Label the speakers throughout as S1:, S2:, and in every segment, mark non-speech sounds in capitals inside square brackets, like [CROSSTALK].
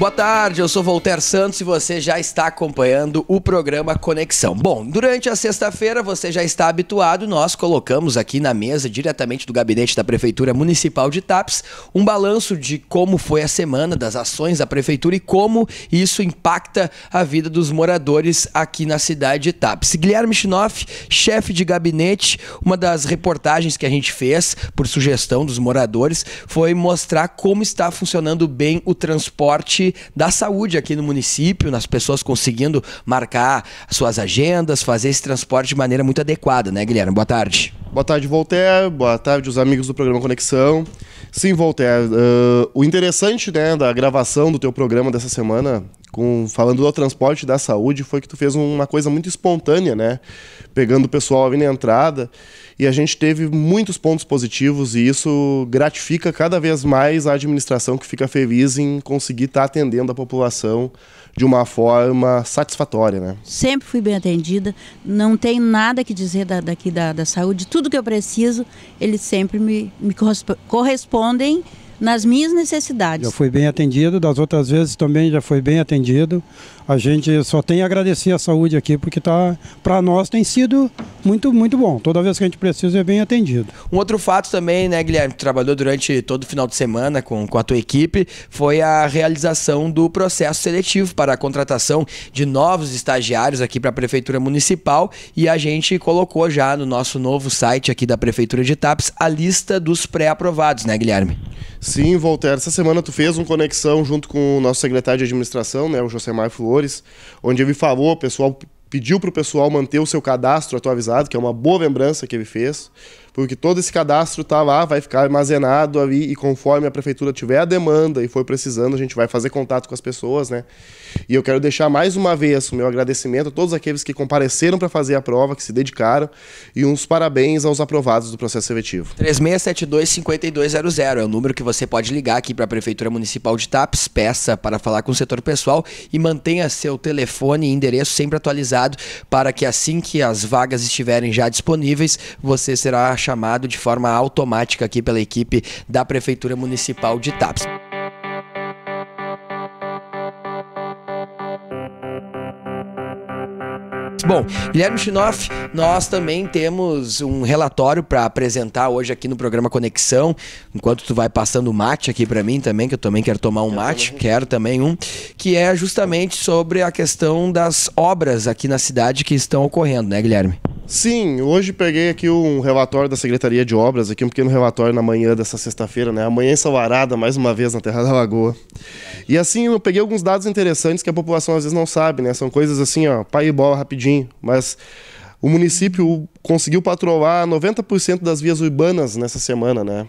S1: Boa tarde, eu sou Voltaire Santos e você já está acompanhando o programa Conexão. Bom, durante a sexta-feira você já está habituado, nós colocamos aqui na mesa, diretamente do gabinete da Prefeitura Municipal de Taps, um balanço de como foi a semana das ações da Prefeitura e como isso impacta a vida dos moradores aqui na cidade de Taps. Guilherme Schinoff, chefe de gabinete, uma das reportagens que a gente fez por sugestão dos moradores foi mostrar como está funcionando bem o transporte da saúde aqui no município, nas pessoas conseguindo marcar suas agendas, fazer esse transporte de maneira muito adequada, né, Guilherme? Boa tarde.
S2: Boa tarde, Voltaire. Boa tarde, os amigos do programa Conexão. Sim, Voltaire. Uh, o interessante né, da gravação do teu programa dessa semana, com, falando do transporte da saúde, foi que tu fez uma coisa muito espontânea, né? Pegando o pessoal ali na entrada. E a gente teve muitos pontos positivos e isso gratifica cada vez mais a administração que fica feliz em conseguir estar tá atendendo a população de uma forma satisfatória, né?
S1: Sempre fui bem atendida, não tem nada que dizer da, daqui da, da saúde. Tudo que eu preciso, eles sempre me, me correspondem nas minhas necessidades. Já foi
S2: bem atendido, das outras vezes também já foi bem atendido. A gente só tem a agradecer a saúde aqui, porque tá, para nós tem sido muito, muito bom. Toda vez que a gente precisa é bem atendido.
S1: Um outro fato também, né, Guilherme, trabalhou durante todo o final de semana com, com a tua equipe, foi a realização do processo seletivo para a contratação de novos estagiários aqui para a Prefeitura Municipal e a gente colocou já no
S2: nosso novo site aqui da Prefeitura de Itapes a lista dos pré-aprovados, né, Guilherme? Sim, Voltaire. Essa semana tu fez uma conexão junto com o nosso secretário de administração, né, o Josemar Flores, onde ele falou, o pessoal pediu para o pessoal manter o seu cadastro atualizado, que é uma boa lembrança que ele fez, porque todo esse cadastro está lá, vai ficar armazenado ali e conforme a prefeitura tiver a demanda e for precisando, a gente vai fazer contato com as pessoas, né? E eu quero deixar mais uma vez o meu agradecimento a todos aqueles que compareceram para fazer a prova, que se dedicaram e uns parabéns aos aprovados do processo seletivo. 3672-5200 é o número que você
S1: pode ligar aqui para a Prefeitura Municipal de TAPS, peça para falar com o setor pessoal e mantenha seu telefone e endereço sempre atualizado para que assim que as vagas estiverem já disponíveis, você será chamado de forma automática aqui pela equipe da Prefeitura Municipal de Taps. Bom, Guilherme Chinoff, nós também temos um relatório para apresentar hoje aqui no programa Conexão. Enquanto tu vai passando o mate aqui para mim também, que eu também quero tomar um mate, quero também um, que é justamente sobre a questão das obras aqui na cidade que estão ocorrendo, né, Guilherme?
S2: Sim, hoje peguei aqui um relatório da Secretaria de Obras, aqui um pequeno relatório na manhã dessa sexta-feira, né? Amanhã em Salvarada, mais uma vez na Terra da Lagoa. E assim, eu peguei alguns dados interessantes que a população às vezes não sabe, né? São coisas assim, ó, pai e bola rapidinho, mas o município conseguiu patrolar 90% das vias urbanas nessa semana, né?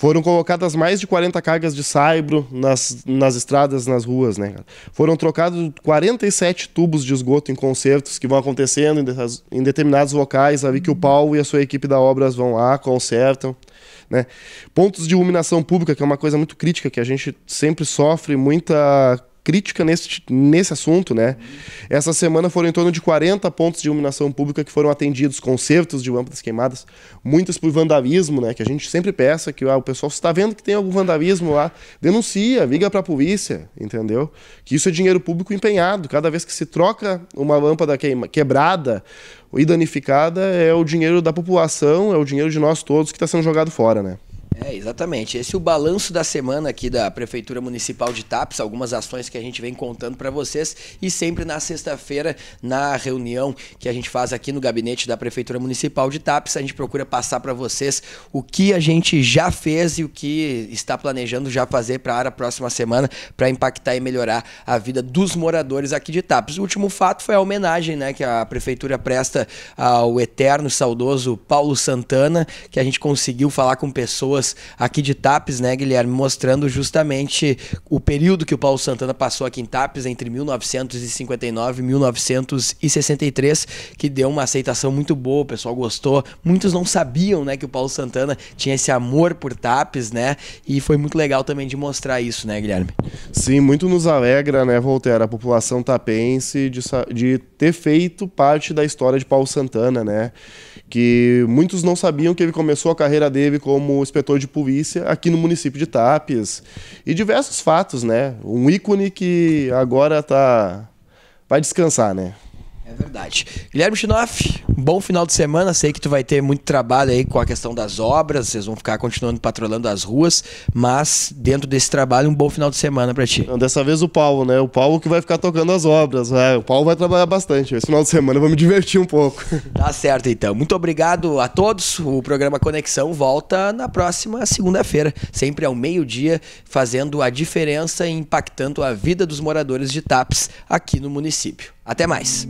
S2: Foram colocadas mais de 40 cargas de saibro nas, nas estradas, nas ruas, né, Foram trocados 47 tubos de esgoto em concertos que vão acontecendo em, de, em determinados locais ali que o Paulo e a sua equipe da obras vão lá, consertam, né? Pontos de iluminação pública, que é uma coisa muito crítica, que a gente sempre sofre muita crítica nesse, nesse assunto, né? Essa semana foram em torno de 40 pontos de iluminação pública que foram atendidos, consertos de lâmpadas queimadas, muitas por vandalismo, né? Que a gente sempre peça que ah, o pessoal está vendo que tem algum vandalismo lá, denuncia, liga para a polícia, entendeu? Que isso é dinheiro público empenhado. Cada vez que se troca uma lâmpada queima, quebrada e danificada, é o dinheiro da população, é o dinheiro de nós todos que está sendo jogado fora, né? É, exatamente. Esse
S1: é o balanço da semana aqui da Prefeitura Municipal de Tapes, algumas ações que a gente vem contando para vocês e sempre na sexta-feira, na reunião que a gente faz aqui no gabinete da Prefeitura Municipal de Tapes, a gente procura passar para vocês o que a gente já fez e o que está planejando já fazer para a próxima semana para impactar e melhorar a vida dos moradores aqui de Tapes. O último fato foi a homenagem, né, que a prefeitura presta ao eterno saudoso Paulo Santana, que a gente conseguiu falar com pessoas aqui de TAPES, né, Guilherme, mostrando justamente o período que o Paulo Santana passou aqui em TAPES, entre 1959 e 1963, que deu uma aceitação muito boa, o pessoal gostou. Muitos não sabiam, né, que o Paulo Santana tinha esse amor por TAPES, né,
S2: e foi muito legal também de mostrar isso, né, Guilherme? Sim, muito nos alegra, né, Voltaire, a população tapense de, de ter feito parte da história de Paulo Santana, né, que muitos não sabiam que ele começou a carreira dele como inspetor de polícia aqui no município de Tápias. E diversos fatos, né? Um ícone que agora tá vai descansar, né? É verdade. Guilherme Chinoff, bom final de
S1: semana. Sei que tu vai ter muito trabalho aí com a questão das obras, vocês vão ficar continuando patrulhando as ruas,
S2: mas dentro desse trabalho, um bom final de semana para ti. dessa vez o Paulo, né? O Paulo que vai ficar tocando as obras. É, o Paulo vai trabalhar bastante. Esse final de semana eu vou me divertir um pouco. [LAUGHS] Tá certo, então.
S1: Muito obrigado a todos. O programa Conexão volta na próxima segunda-feira, sempre ao meio-dia, fazendo a diferença e impactando a vida dos moradores de TAPS aqui no município. Até mais!